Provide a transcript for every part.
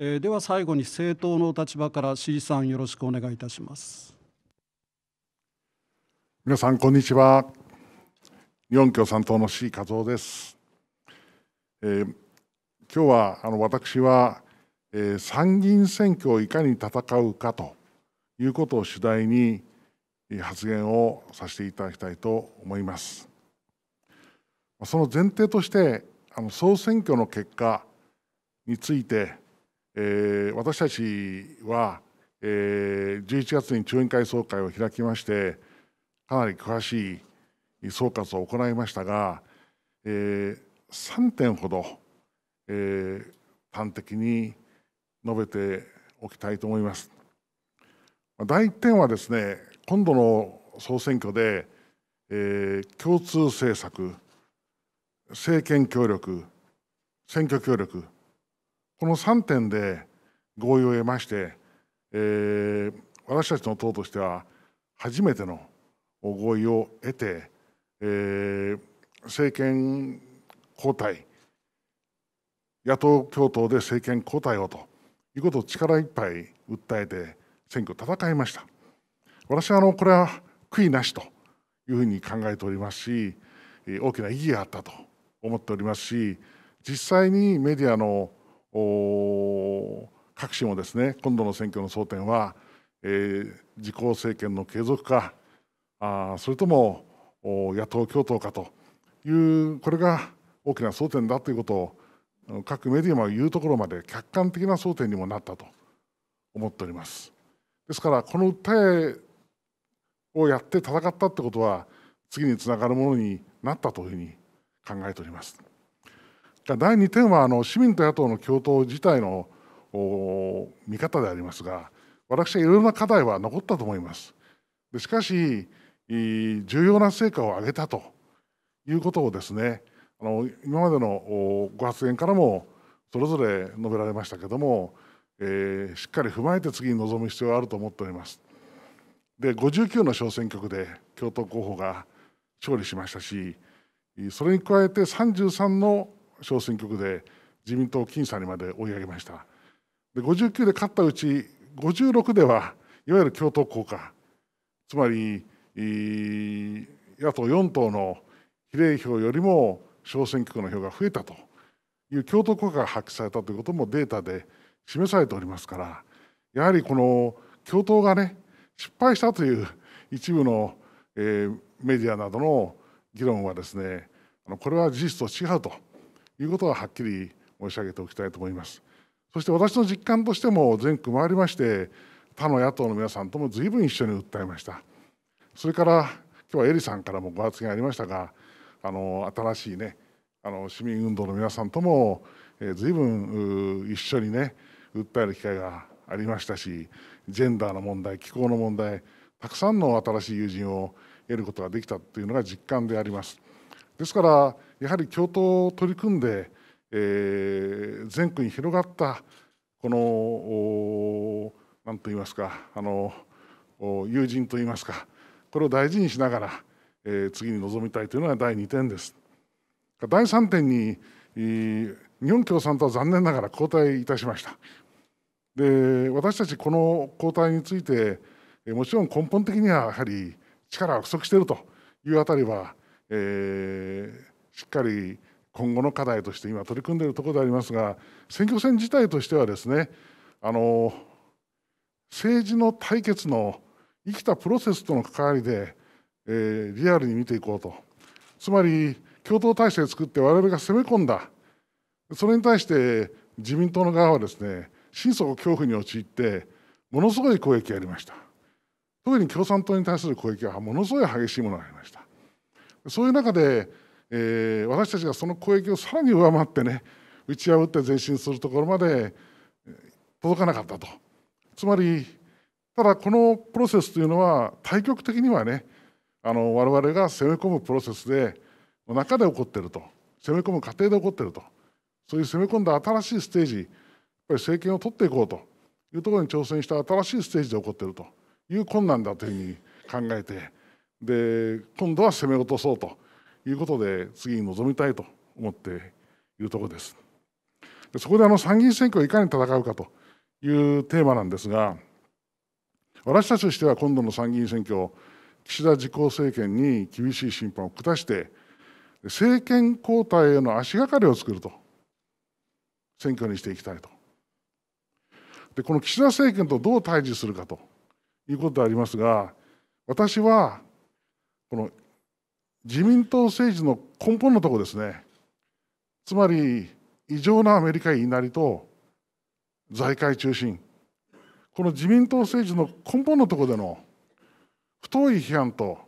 えー、では最後に政党の立場から C さんよろしくお願いいたします皆さんこんにちは日本共産党の C 和夫です、えー、今日はあの私は、えー、参議院選挙をいかに戦うかということを主題に発言をさせていただきたいと思いますその前提としてあの総選挙の結果についてえー、私たちは、えー、11月に中院会総会を開きましてかなり詳しい総括を行いましたが、えー、3点ほど、えー、端的に述べておきたいと思います。第1点はですね今度の総選挙で、えー、共通政策政権協力選挙協力この3点で合意を得まして、えー、私たちの党としては初めての合意を得て、えー、政権交代野党共闘で政権交代をということを力いっぱい訴えて選挙戦いました私はあのこれは悔いなしというふうに考えておりますし大きな意義があったと思っておりますし実際にメディアの各紙もですね今度の選挙の争点は、えー、自公政権の継続かあそれとも野党共闘かというこれが大きな争点だということを各メディアも言うところまで客観的な争点にもなったと思っております。ですからこの訴えをやって戦ったってことは次につながるものになったというふうに考えております。第2点はあの市民と野党の共闘自体の見方でありますが、私はいろいろな課題は残ったと思います。しかし、重要な成果を上げたということをですね、あの今までのご発言からもそれぞれ述べられましたけれども、えー、しっかり踏まえて次に臨む必要があると思っております。で59の小選挙区で共闘候補が勝利しましたしそれに加えて33の小選挙区で自民党僅差にまで追い上げましたで59で勝ったうち56ではいわゆる共闘効果つまり野党4党の比例票よりも小選挙区の票が増えたという共闘効果が発揮されたということもデータで示されておりますからやはりこの共闘がね失敗したという一部の、えー、メディアなどの議論はですねこれは事実と違うと。いうことははっきり申し上げておきたいと思います。そして私の実感としても全区回りまして他の野党の皆さんとも随分一緒に訴えました。それから今日はエリさんからもご発言ありましたがあの新しいねあの市民運動の皆さんとも、えー、随分一緒にね訴える機会がありましたしジェンダーの問題気候の問題たくさんの新しい友人を得ることができたというのが実感であります。ですからやはり共闘取り組んで、えー、全国に広がったこの何と言いますかあの友人と言いますかこれを大事にしながら、えー、次に臨みたいというのが第2点です。第3点に、え日本共産党は残念ながら交代いたしました。で私たちこの交代についてもちろん根本的にはやはり力は不足しているというあたりは、えー、しっかり今後の課題として今取り組んでいるところでありますが選挙戦自体としてはですねあの政治の対決の生きたプロセスとの関わりで、えー、リアルに見ていこうとつまり共闘体制を作って我々が攻め込んだそれに対して自民党の側はですね心底恐怖に陥ってものすごい攻撃がありました特に共産党に対する攻撃はものすごい激しいものがありましたそういう中でえー、私たちがその攻撃をさらに上回ってね打ち破って前進するところまで届かなかったとつまりただこのプロセスというのは対極的にはねあの我々が攻め込むプロセスで中で起こってると攻め込む過程で起こってるとそういう攻め込んだ新しいステージやっぱり政権を取っていこうというところに挑戦した新しいステージで起こってるという困難だというふうに考えてで今度は攻め落とそうと。いうことで次に臨みたいと思っているところです。でそこであの参議院選挙をいかに戦うかというテーマなんですが私たちとしては今度の参議院選挙岸田自公政権に厳しい審判を下して政権交代への足がかりを作ると選挙にしていきたいとでこの岸田政権とどう対峙するかということでありますが私はこの自民党政治の根本のところですね、つまり異常なアメリカ言いなりと財界中心、この自民党政治の根本のところでの太い批判と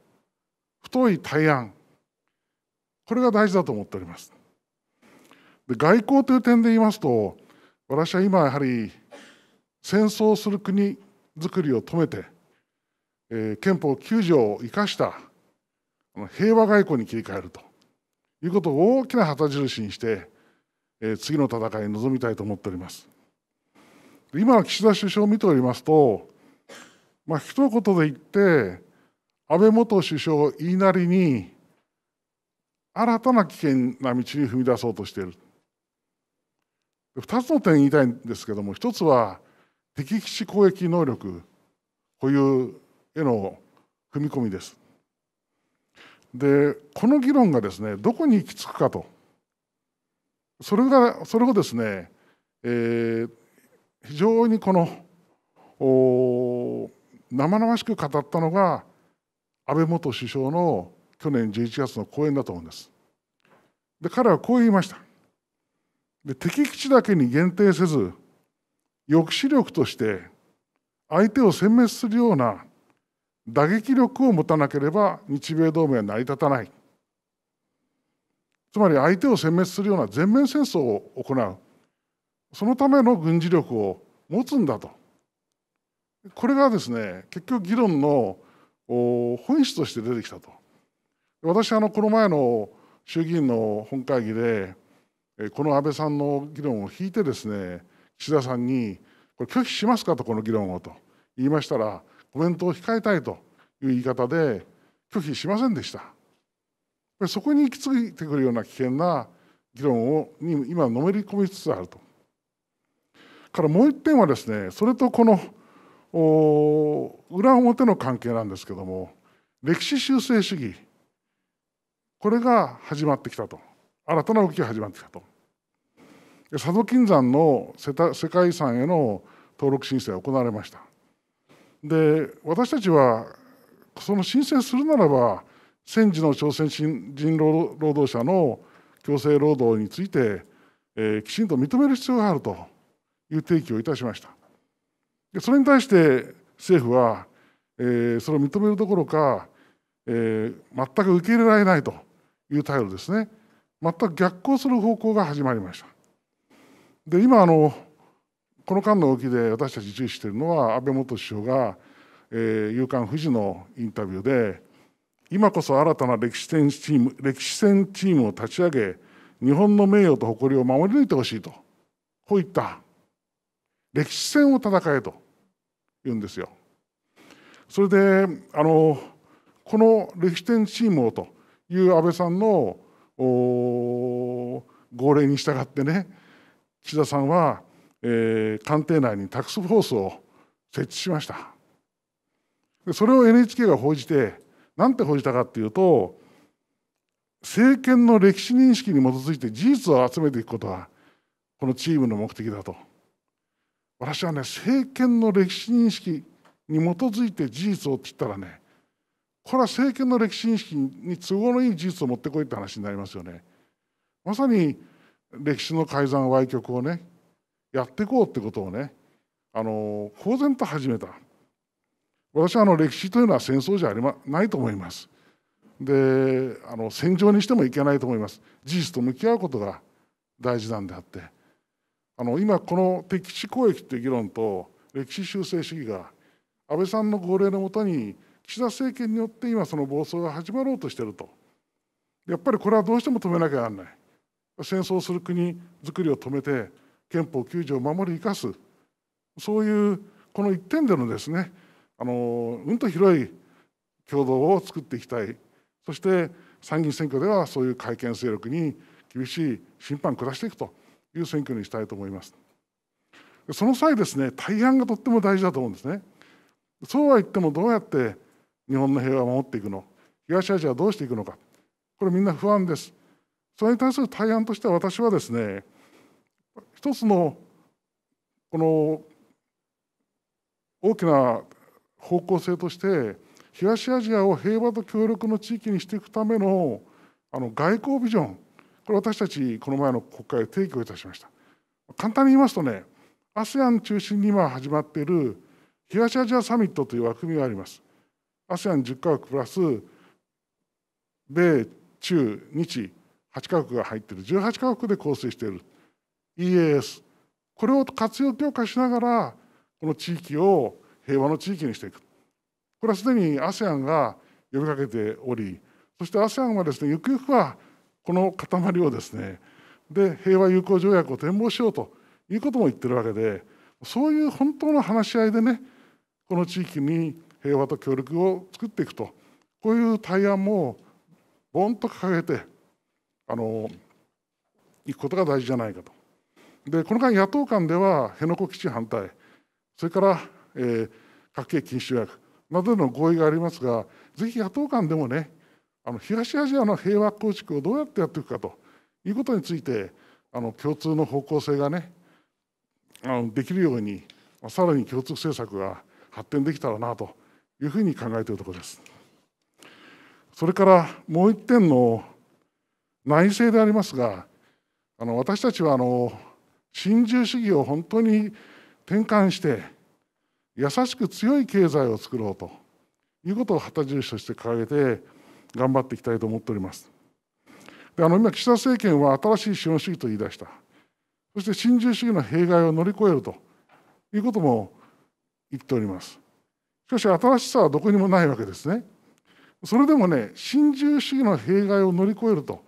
太い対案、これが大事だと思っております。で外交という点で言いますと、私は今やはり戦争する国づくりを止めて、えー、憲法9条を生かした平和外交に切り替えるということを大きな旗印にして、え次の戦いに臨みたいと思っております今の岸田首相を見ておりますと、まあ一言で言って安倍元首相言いなりに新たな危険な道に踏み出そうとしている2つの点言いたいんですけども1つは敵基地攻撃能力保有への踏み込みですでこの議論がですねどこに行き着くかとそれがそれをですね、えー、非常にこの生々しく語ったのが安倍元首相の去年11月の講演だと思うんです。で彼はこう言いました。で敵基地だけに限定せず抑止力として相手を殲滅するような打撃力を持たなければ日米同盟は成り立たないつまり相手を殲滅するような全面戦争を行うそのための軍事力を持つんだとこれがですね結局議論の本質として出てきたと私あのこの前の衆議院の本会議でこの安倍さんの議論を引いてですね岸田さんにこれ拒否しますかとこの議論をと言いましたらお弁当を控えたいという言い方で拒否しませんでした。そこに行き着いてくるような危険な議論をに今のめり込みつつあると。からもう一点はですねそれとこの裏表の関係なんですけども歴史修正主義これが始まってきたと新たな動きが始まってきたと佐渡金山の世界遺産への登録申請が行われましたで私たちはその申請するならば戦時の朝鮮人労働者の強制労働について、えー、きちんと認める必要があるという提起をいたしましたでそれに対して政府は、えー、それを認めるどころか、えー、全く受け入れられないという態度ですね全く逆行する方向が始まりましたで今あのこの間の動きで私たち注意しているのは安倍元首相が、えー、夕刊富士のインタビューで今こそ新たな歴史戦チーム歴史戦チームを立ち上げ日本の名誉と誇りを守り抜いてほしいとこう言った歴史戦を戦えと言うんですよ。それであのこの歴史戦チームをという安倍さんの号令に従ってね岸田さんはえー、官邸内にタックスフォースを設置しましたでそれを NHK が報じて何て報じたかっていうと政権の歴史認識に基づいて事実を集めていくことはこのチームの目的だと私はね政権の歴史認識に基づいて事実をって言ったらねこれは政権の歴史認識に都合のいい事実を持ってこいって話になりますよねまさに歴史の改ざん歪曲をねやっていこうってことをねあの公然と始めた私はあの歴史というのは戦争じゃありまないと思いますであの戦場にしてもいけないと思います事実と向き合うことが大事なんであってあの今この敵地攻撃という議論と歴史修正主義が安倍さんの号令のもとに岸田政権によって今その暴走が始まろうとしているとやっぱりこれはどうしても止めなきゃならない戦争する国づくりを止めて憲法9条を守り生かすそういうこの一点でのですねあのうんと広い共同を作っていきたいそして参議院選挙ではそういう改憲勢力に厳しい審判を下していくという選挙にしたいと思います。その際ですね大半がとっても大事だと思うんですね。そうは言ってもどうやって日本の平和を守っていくの東アジアはどうしていくのかこれみんな不安です。それに対する対案としては私はですね一つのこの大きな方向性として東アジアを平和と協力の地域にしていくためのあの外交ビジョンこれ私たちこの前の国会で提供いたしました簡単に言いますとね ASEAN 中心に今始まっている東アジアサミットという枠組みがあります ASEAN10 カ国プラス米中日8カ国が入っている18カ国で構成しているイエスこれを活用強化しながらこの地域を平和の地域にしていくこれはすでに ASEAN が呼びかけておりそして ASEAN はですねゆくゆくはこの塊をですねで平和友好条約を展望しようということも言ってるわけでそういう本当の話し合いでねこの地域に平和と協力を作っていくとこういう対案もボンと掲げてあのいくことが大事じゃないかと。でこの間、野党間では辺野古基地反対、それから、えー、核兵器禁止条約などの合意がありますが、ぜひ野党間でもね、あの東アジアの平和構築をどうやってやっていくかということについて、あの共通の方向性がね、あのできるように、さらに共通政策が発展できたらなというふうに考えているところです。それからもう一点の内政でありますが、あの私たちはあの新自由主義を本当に転換して優しく強い経済を作ろうということを旗印として掲げて頑張っていきたいと思っております。であの今岸田政権は新しい資本主義と言い出したそして新自由主義の弊害を乗り越えるということも言っておりますしかし新しさはどこにもないわけですねそれでもね新自由主義の弊害を乗り越えると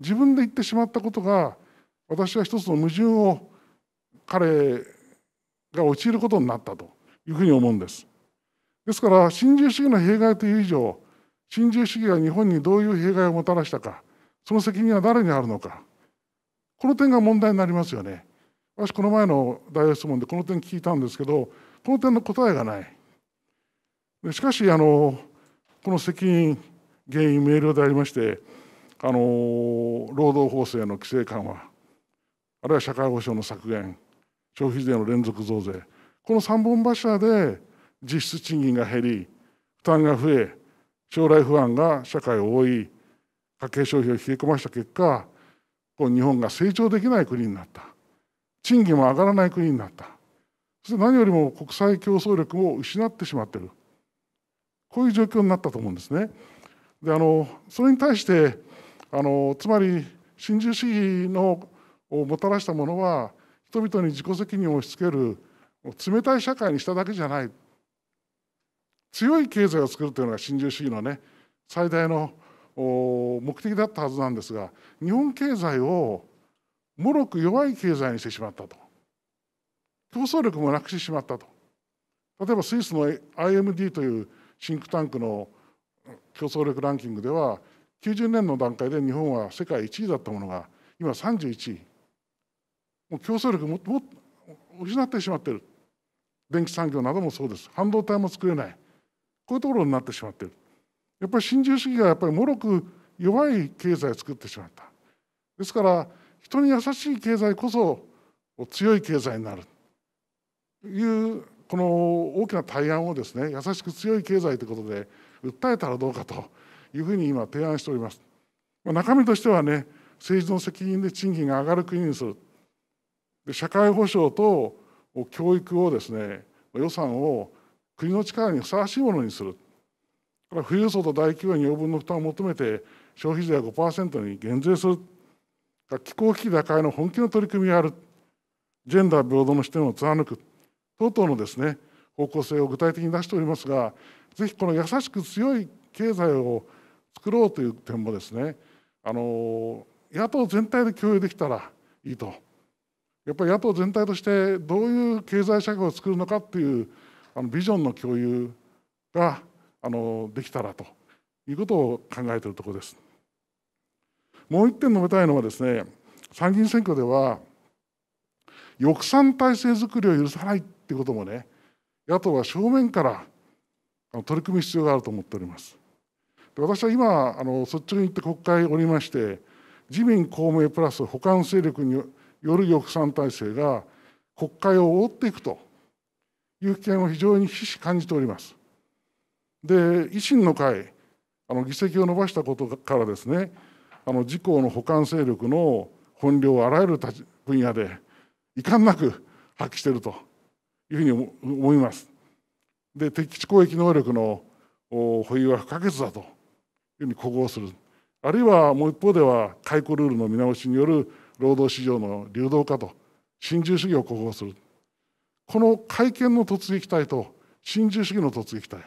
自分で言ってしまったことが私は一つの矛盾を彼が陥ることになったというふうに思うんです。ですから新自由主義の弊害という以上新自由主義が日本にどういう弊害をもたらしたかその責任は誰にあるのかこの点が問題になりますよね。私この前の大質問でこの点聞いたんですけどこの点の答えがない。しかしあのこの責任原因明瞭でありましてあの労働法制の規制緩和あるいは社会保障の削減消費税の連続増税この3本柱で実質賃金が減り負担が増え将来不安が社会を覆い家計消費を冷え込ました結果日本が成長できない国になった賃金も上がらない国になったそして何よりも国際競争力も失ってしまってるこういう状況になったと思うんですね。であのそれに対してあのつまり新自由主義のをもたらしたものは人々に自己責任を押し付ける冷たい社会にしただけじゃない強い経済を作るというのが新自由主義のね最大の目的だったはずなんですが日本経済をもろく弱い経済にしてしまったと競争力もなくしてしまったと例えばスイスの IMD というシンクタンクの競争力ランキングでは90年の段階で日本は世界1位だったものが今31位もう競争力もも失ってしまっている電気産業などもそうです半導体も作れないこういうところになってしまっているやっぱり新自由主義がやっぱりもろく弱い経済を作ってしまったですから人に優しい経済こそ強い経済になるというこの大きな対案をですね優しく強い経済ということで訴えたらどうかというふうに今提案しております。中身としてはね政治の責任で賃金が上がる国にするで社会保障と教育をですね予算を国の力にふさわしいものにする富裕層と大企業に余分の負担を求めて消費税は5%に減税する気候危機打開の本気の取り組みがあるジェンダー平等の視点を貫く等々のですね方向性を具体的に出しておりますがぜひこの優しく強い経済を作ろうという点もですねあの野党全体で共有できたらいいと。やっぱり野党全体としてどういう経済社会を作るのかっていうあのビジョンの共有があのできたらということを考えているところです。もう一点述べたいのはですね参議院選挙では抑散体制づくりを許さないっていうこともね野党は正面から取り組む必要があると思っております。で私は今あの率直に言って国会おりまして自民公明プラス補完勢力により抑散体制が国会を覆っていくという危険を非常にひし感じております。で、維新の会、あの議席を伸ばしたことからですね、あの自公の補完勢力の本領をあらゆる分野で遺憾なく発揮しているというふうに思います。で、敵基地攻撃能力の保有は不可欠だというふうに呼応する。あるいはもう一方では解雇ルールの見直しによる労働市場の流動化と新自由主義を呼応するこの改憲の突撃隊と新自由主義の突撃隊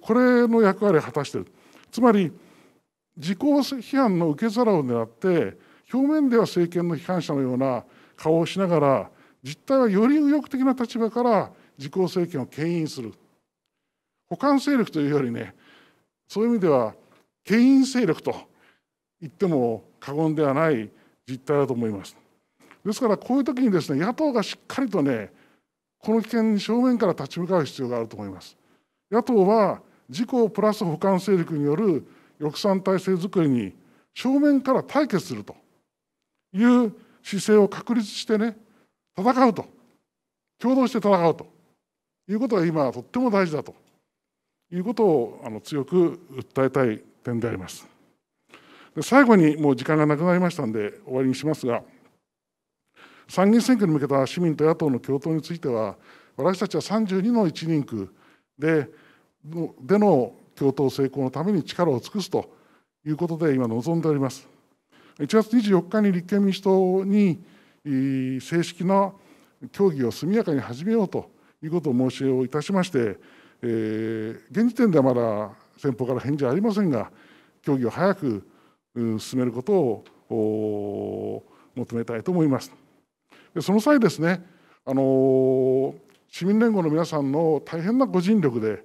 これの役割を果たしているつまり自公批判の受け皿を狙って表面では政権の批判者のような顔をしながら実態はより右翼的な立場から自公政権を牽引する補完勢力というよりねそういう意味では牽引勢力と言っても過言ではない実態だと思います。ですから、こういう時にですね、野党がしっかりとね、この危険に正面から立ち向かう必要があると思います。野党は、自公プラス補完勢力による抑散体制づくりに正面から対決するという姿勢を確立してね、戦うと、共同して戦うということが今、とっても大事だということをあの強く訴えたい点であります。で最後にもう時間がなくなりましたんで終わりにしますが参議院選挙に向けた市民と野党の共闘については私たちは32の1人区ででの共闘成功のために力を尽くすということで今望んでおります。1月24日に立憲民主党に正式な協議を速やかに始めようということを申し入れをいたしまして、えー、現時点ではまだ先方から返事はありませんが協議を早く進めることを求めたいと思います。でその際ですねあの市民連合の皆さんの大変なご尽力で、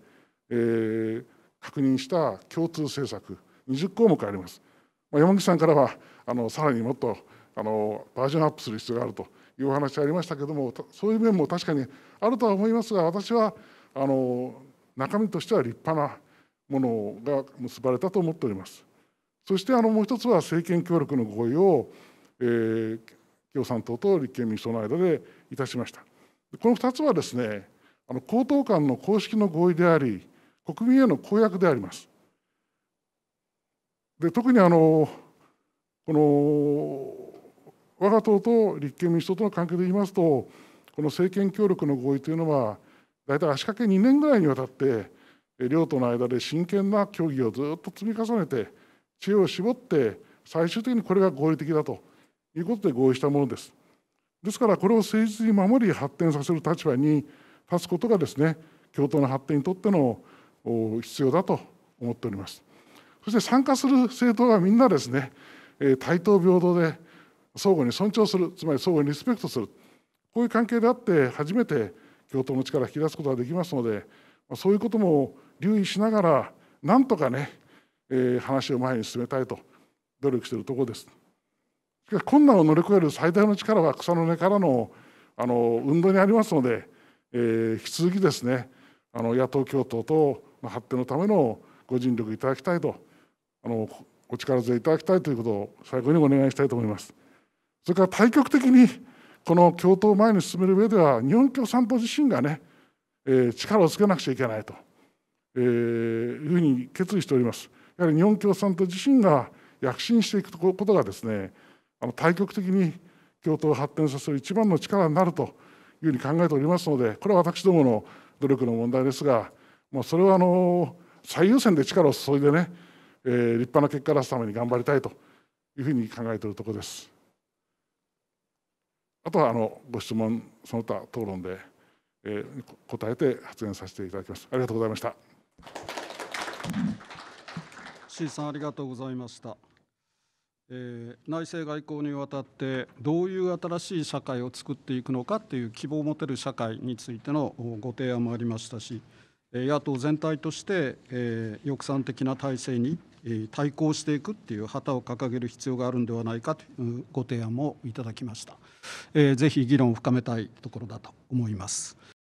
えー、確認した共通政策20項目あります。まあ、山口さんからはあのさらにもっとあのバージョンアップする必要があるというお話がありましたけどもそういう面も確かにあるとは思いますが私はあの中身としては立派なものが結ばれたと思っております。そしてあのもう一つは政権協力の合意を、えー、共産党と立憲民主党の間でいたしました。この2つはですね、あの高等間の公式の合意であり、国民への公約であります。で特にあのこの我が党と立憲民主党との関係で言いますと、この政権協力の合意というのは、大体足掛け2年ぐらいにわたって、両党の間で真剣な協議をずっと積み重ねて、知恵を絞って最終的にこれが合理的だということで合意したものです。ですからこれを誠実に守り発展させる立場に立つことがですね共闘の発展にとっての必要だと思っております。そして参加する政党はみんなですね対等平等で相互に尊重するつまり相互にリスペクトするこういう関係であって初めて共闘の力を引き出すことができますのでそういうことも留意しながらなんとかねえ話を前に進めたいと努力しているところです。しかし困難を乗り越える最大の力は草の根からのあの運動にありますので、えー、引き続きですねあの野党共闘と発展のためのご尽力いただきたいとあのお力添えいただきたいということを最後にお願いしたいと思います。それから対極的にこの共闘を前に進める上では日本共産党自身がね、えー、力をつけなくちゃいけないと、えー、いうふうに決意しております。やはり日本共産党自身が躍進していくことがですねあの大局的に共闘を発展させる一番の力になるというふうに考えておりますのでこれは私どもの努力の問題ですが、まあ、それはあの最優先で力を注いでね、えー、立派な結果を出すために頑張りたいというふうに考えているところです。あとはあのご質問その他討論で、えー、答えて発言させていただきます。ありがとうございました。C さんありがとうございました、えー、内政外交にわたってどういう新しい社会を作っていくのかっていう希望を持てる社会についてのご提案もありましたし野党全体として、えー、抑散的な体制に対抗していくっていう旗を掲げる必要があるんではないかというご提案もいただきました。えー、ぜひ議論を深めたいところだと思います。